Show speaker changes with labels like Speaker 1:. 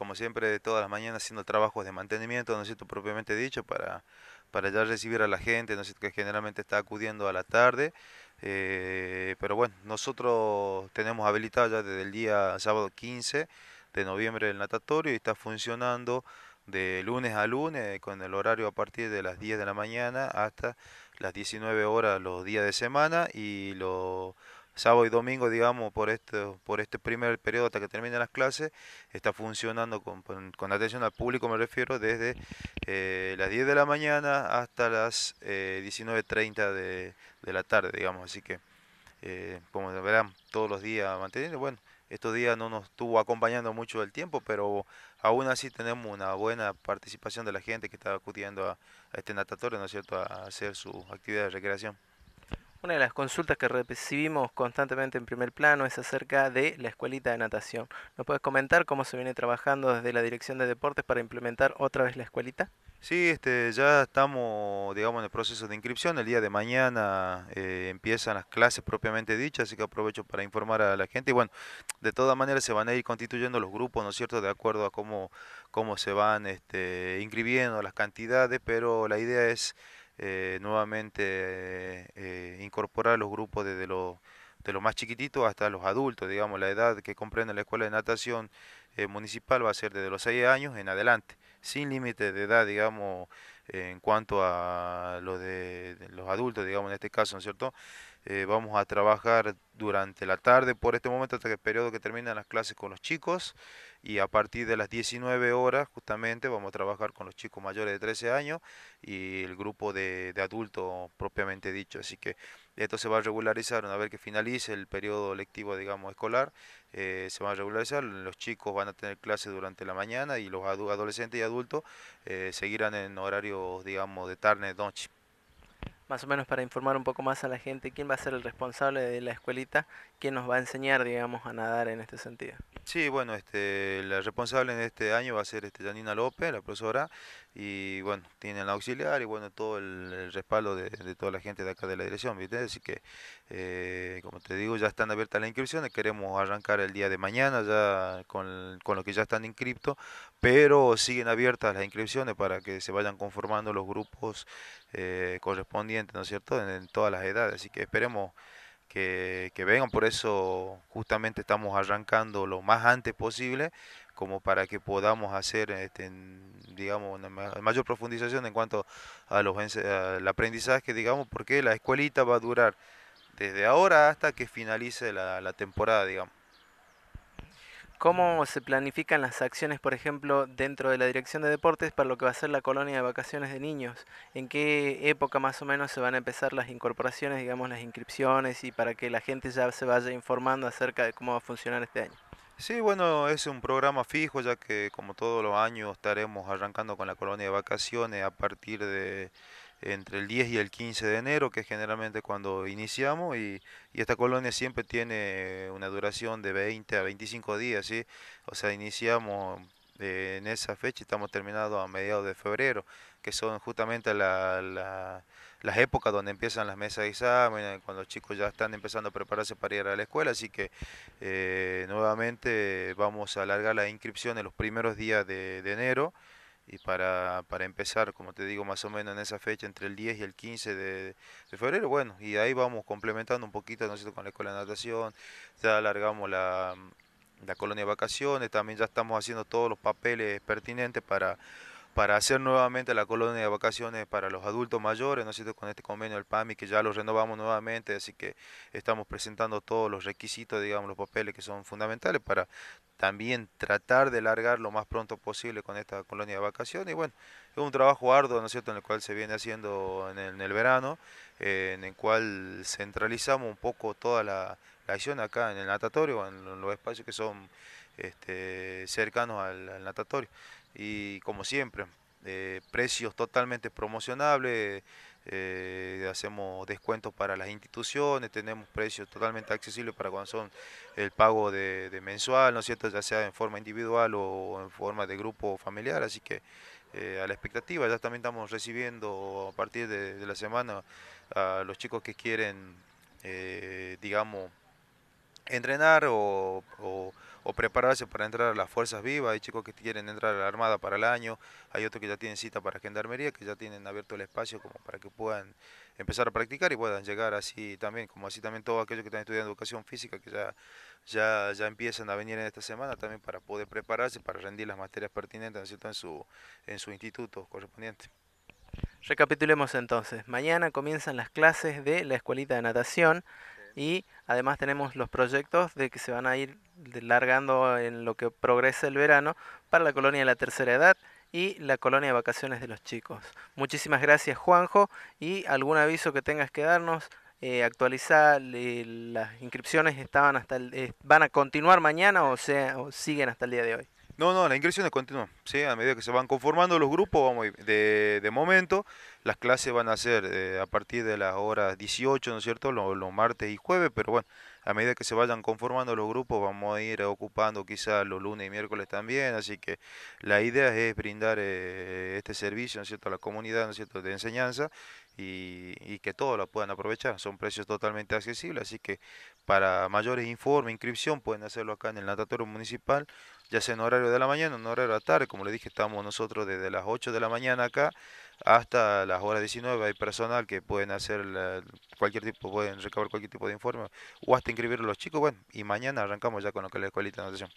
Speaker 1: como siempre, todas las mañanas haciendo trabajos de mantenimiento, ¿no es cierto?, propiamente dicho, para, para ya recibir a la gente, ¿no es cierto?, que generalmente está acudiendo a la tarde. Eh, pero bueno, nosotros tenemos habilitado ya desde el día sábado 15 de noviembre el natatorio y está funcionando de lunes a lunes con el horario a partir de las 10 de la mañana hasta las 19 horas los días de semana y los sábado y domingo, digamos, por, por este primer periodo hasta que terminen las clases, está funcionando con, con atención al público, me refiero, desde eh, las 10 de la mañana hasta las eh, 19.30 de, de, la tarde, digamos. Así que, eh, como verán, todos los días manteniendo, bueno, estos días no nos estuvo acompañando mucho el tiempo, pero aún así tenemos una buena participación de la gente que está acudiendo a, a este natatorio, ¿no es cierto?, a hacer su actividad de recreación.
Speaker 2: Una de las consultas que recibimos constantemente en primer plano es acerca de la escuelita de natación. ¿Nos puedes comentar cómo se viene trabajando
Speaker 1: desde la Dirección de Deportes para implementar otra vez la escuelita? Sí, este, ya estamos digamos, en el proceso de inscripción. El día de mañana eh, empiezan las clases propiamente dichas, así que aprovecho para informar a la gente. Y bueno, de todas maneras se van a ir constituyendo los grupos, ¿no es cierto?, de acuerdo a cómo, cómo se van este, inscribiendo las cantidades, pero la idea es eh, nuevamente eh, incorporar los grupos desde los de los más chiquititos hasta los adultos, digamos, la edad que comprende la escuela de natación eh, municipal va a ser desde los 6 años en adelante, sin límite de edad, digamos, en cuanto a lo de los adultos, digamos en este caso, ¿no es cierto? Eh, vamos a trabajar durante la tarde por este momento hasta que el periodo que terminan las clases con los chicos y a partir de las 19 horas justamente vamos a trabajar con los chicos mayores de 13 años y el grupo de, de adultos propiamente dicho. Así que esto se va a regularizar una vez que finalice el periodo lectivo, digamos, escolar, eh, se va a regularizar, los chicos van a tener clases durante la mañana y los adolescentes y adultos eh, seguirán en horarios, digamos, de tarde, noche
Speaker 2: más o menos para informar un poco más a la gente quién va a ser el responsable de la escuelita, quién nos va a enseñar, digamos, a nadar en este sentido.
Speaker 1: Sí, bueno, este, la responsable en este año va a ser este, Janina López, la profesora, y bueno, tiene el auxiliar y bueno, todo el, respaldo de, toda la gente de acá de la dirección, ¿viste? Así que, eh, como te digo, ya están abiertas las inscripciones, queremos arrancar el día de mañana ya con, con que ya están inscriptos, pero siguen abiertas las inscripciones para que se vayan conformando los grupos eh, correspondiente, ¿no es cierto?, en, todas las edades. Así que esperemos que, vengan, por eso justamente estamos arrancando lo más antes posible, como para que podamos hacer, este, digamos, una mayor profundización en cuanto a los, al aprendizaje, digamos, porque la escuelita va a durar desde ahora hasta que finalice la temporada, digamos. ¿Cómo se planifican las acciones,
Speaker 2: por ejemplo, dentro de la Dirección de Deportes para lo que va a ser la colonia de vacaciones de niños? ¿En qué época más o menos se van a empezar las incorporaciones, digamos, las inscripciones y para que la gente ya se vaya informando acerca de cómo va a funcionar este año?
Speaker 1: Sí, bueno, es un programa fijo ya que como todos los años estaremos arrancando con la colonia de vacaciones a partir de entre el 10 y el 15 de enero, que es generalmente cuando iniciamos, y, esta colonia siempre tiene una duración de 20 a 25 días, o sea, iniciamos eh, en esa fecha y estamos terminados a mediados de febrero, que son justamente las épocas donde empiezan las mesas de examen, cuando los chicos ya están empezando a prepararse para ir a la escuela, así que eh, nuevamente vamos a alargar la inscripción en los primeros días de enero, y para, para, empezar, como te digo, más o menos en esa fecha, entre el 10 y el 15 de, febrero, bueno, y ahí vamos complementando un poquito, ¿no cierto? con la escuela de natación, ya alargamos la, colonia de vacaciones, también ya estamos haciendo todos los papeles pertinentes para, para hacer nuevamente la colonia de vacaciones para los adultos mayores, ¿no cierto? con este convenio del PAMI, que ya lo renovamos nuevamente, así que estamos presentando todos los requisitos, digamos, los papeles que son fundamentales para también tratar de largar lo más pronto posible con esta colonia de vacaciones. Y bueno, es un trabajo arduo, ¿no es cierto?, en el cual se viene haciendo en el, verano, eh, en el cual centralizamos un poco toda la, acción acá en el natatorio, en los espacios que son este, cercanos al, natatorio. Y como siempre, eh, precios totalmente promocionables. Eh, hacemos descuentos para las instituciones, tenemos precios totalmente accesibles para cuando son el pago de, mensual, ¿no cierto? Ya sea en forma individual o, en forma de grupo familiar, así que eh, a la expectativa, ya también estamos recibiendo a partir de, la semana a los chicos que quieren, eh, digamos, entrenar o o prepararse para entrar a las fuerzas vivas. Hay chicos que quieren entrar a la Armada para el año, hay otros que ya tienen cita para Gendarmería, que ya tienen abierto el espacio como para que puedan empezar a practicar y puedan llegar así también, como así también todos aquellos que están estudiando educación física, que ya, ya, ya empiezan a venir en esta semana también para poder prepararse, para rendir las materias pertinentes en su, en su instituto correspondiente.
Speaker 2: Recapitulemos entonces, mañana comienzan las clases de la escuelita de natación, y además tenemos los proyectos de que se van a ir largando en lo que progresa el verano para la colonia de la tercera edad y la colonia de vacaciones de los chicos. Muchísimas gracias Juanjo y algún aviso que tengas que darnos. Eh, actualizar eh, las inscripciones estaban hasta eh, van a continuar mañana o sea o siguen hasta el día de hoy.
Speaker 1: No, no, las inscripciones continúan a medida que se van conformando los grupos, de, momento, las clases van a ser eh, a partir de las horas 18, ¿no es cierto?, los, martes y jueves, pero bueno, a medida que se vayan conformando los grupos, vamos a ir ocupando quizás los lunes y miércoles también, así que la idea es brindar eh, este servicio, ¿no cierto?, a la comunidad, cierto?, de enseñanza y, que todos la puedan aprovechar. Son precios totalmente accesibles, así que para mayores informes, inscripción, pueden hacerlo acá en el natatorio municipal, ya sea en horario de la mañana o en horario de la tarde, como le dije, estamos nosotros desde las 8 de la mañana acá hasta las horas 19. Hay personal que pueden hacer cualquier tipo, pueden recabar cualquier tipo de informe o hasta inscribir los chicos. Bueno, y mañana arrancamos ya con lo que es la escuelita de natación.